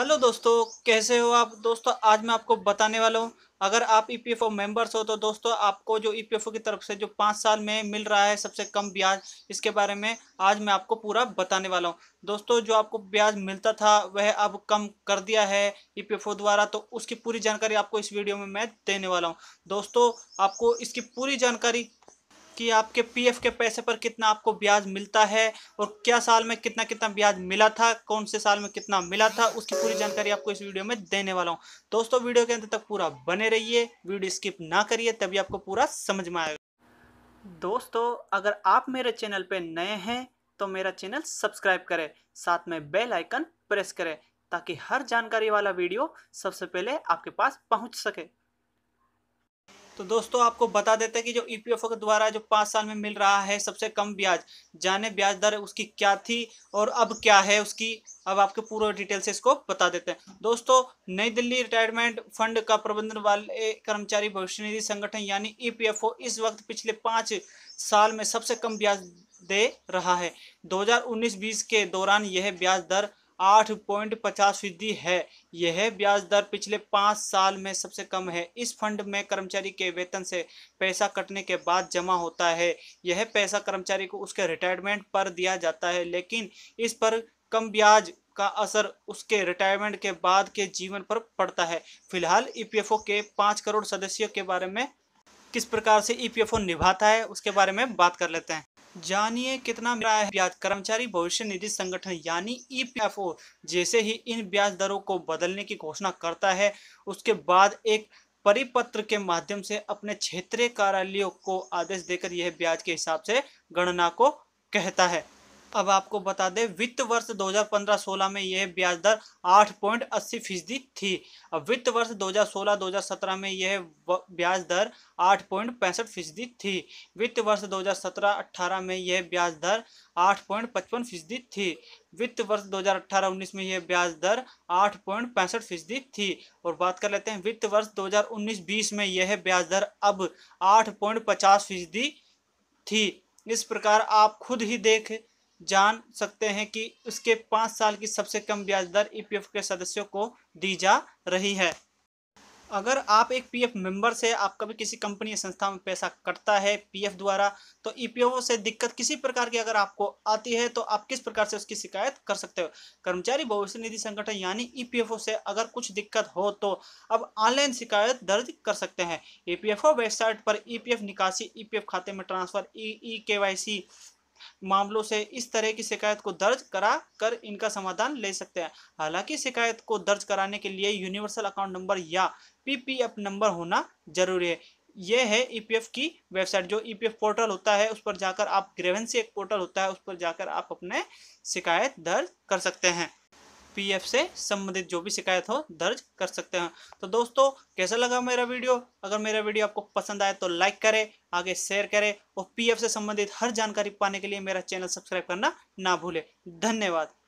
hello दोस्तों कैसे हो आप दोस्तों आज मैं आपको बताने वाला हूँ अगर आप E P F O members हो तो दोस्तों आपको जो ई पी एफ ओ की तरफ से जो पाँच साल में मिल रहा है सबसे कम ब्याज इसके बारे में आज मैं आपको पूरा बताने वाला हूँ दोस्तों जो आपको ब्याज मिलता था वह अब कम कर दिया है ई पी एफ ओ द्वारा तो उसकी पूरी जानकारी आपको इस वीडियो में मैं देने वाला हूँ दोस्तों आपको इसकी पूरी जानकारी कि आपके पीएफ के पैसे पर कितना आपको ब्याज मिलता है और क्या साल में कितना कितना ब्याज मिला था कौन से साल में कितना मिला था उसकी पूरी जानकारी आपको इस वीडियो में देने वाला हूँ दोस्तों वीडियो के अंत तक पूरा बने रहिए वीडियो स्किप ना करिए तभी आपको पूरा समझ में आएगा दोस्तों अगर आप मेरे चैनल पर नए हैं तो मेरा चैनल सब्सक्राइब करें साथ में बेल आइकन प्रेस करें ताकि हर जानकारी वाला वीडियो सबसे पहले आपके पास पहुंच सके तो दोस्तों आपको बता देते हैं कि जो ई e के द्वारा जो पाँच साल में मिल रहा है सबसे कम ब्याज जाने ब्याज दर उसकी क्या थी और अब क्या है उसकी अब आपके पूरे डिटेल से इसको बता देते हैं दोस्तों नई दिल्ली रिटायरमेंट फंड का प्रबंधन वाले कर्मचारी भविष्य निधि संगठन यानी ई e इस वक्त पिछले पाँच साल में सबसे कम ब्याज दे रहा है दो हजार के दौरान यह ब्याज दर आठ पॉइंट पचास फीसदी है यह ब्याज दर पिछले पाँच साल में सबसे कम है इस फंड में कर्मचारी के वेतन से पैसा कटने के बाद जमा होता है यह पैसा कर्मचारी को उसके रिटायरमेंट पर दिया जाता है लेकिन इस पर कम ब्याज का असर उसके रिटायरमेंट के बाद के जीवन पर पड़ता है फिलहाल ईपीएफओ e के पाँच करोड़ सदस्यों के बारे में किस प्रकार से ईपीएफओ e निभाता है उसके बारे में बात कर लेते हैं जानिए कितना मिला है ब्याज कर्मचारी भविष्य निधि संगठन यानी ईपीएफओ e जैसे ही इन ब्याज दरों को बदलने की घोषणा करता है उसके बाद एक परिपत्र के माध्यम से अपने क्षेत्रीय कार्यालयों को आदेश देकर यह ब्याज के हिसाब से गणना को कहता है अब आपको बता दें वित्त वर्ष 2015-16 में यह ब्याज दर आठ पॉइंट अस्सी फीसदी थी अब वित्त वर्ष 2016-2017 में यह ब्याज दर आठ पॉइंट पैंसठ फीसदी थी वित्त वर्ष 2017-18 में यह ब्याज दर आठ पॉइंट पचपन फीसदी थी वित्त वर्ष 2018-19 में यह ब्याज दर आठ पॉइंट पैंसठ फीसदी थी और बात कर लेते हैं वित्त वर्ष 2019-20 में यह ब्याज दर अब आठ पॉइंट पचास फीसदी थी इस प्रकार आप खुद ही देख जान सकते हैं कि उसके पाँच साल की सबसे कम ब्याज दर ईपीएफ e के सदस्यों को दी जा रही है अगर आप एक पीएफ मेंबर से आपका भी किसी कंपनी या संस्था में पैसा कटता है पीएफ द्वारा तो ईपीएफओ e से दिक्कत किसी प्रकार की अगर आपको आती है तो आप किस प्रकार से उसकी शिकायत कर सकते हो कर्मचारी भविष्य निधि संगठन यानी ईपीएफओ e से अगर कुछ दिक्कत हो तो अब ऑनलाइन शिकायत दर्ज कर सकते हैं ईपीएफओ वेबसाइट पर ई निकासी ई खाते में ट्रांसफर ई ई मामलों से इस तरह की शिकायत को दर्ज करा कर इनका समाधान ले सकते हैं हालांकि शिकायत को दर्ज कराने के लिए यूनिवर्सल अकाउंट नंबर या पीपीएफ नंबर होना जरूरी है यह है ईपीएफ की वेबसाइट जो ईपीएफ पोर्टल होता है उस पर जाकर आप ग्रेवेंसी एक पोर्टल होता है उस पर जाकर आप अपने शिकायत दर्ज कर सकते हैं पीएफ से संबंधित जो भी शिकायत हो दर्ज कर सकते हैं तो दोस्तों कैसा लगा मेरा वीडियो अगर मेरा वीडियो आपको पसंद आए तो लाइक करें आगे शेयर करें और पीएफ से संबंधित हर जानकारी पाने के लिए मेरा चैनल सब्सक्राइब करना ना भूलें धन्यवाद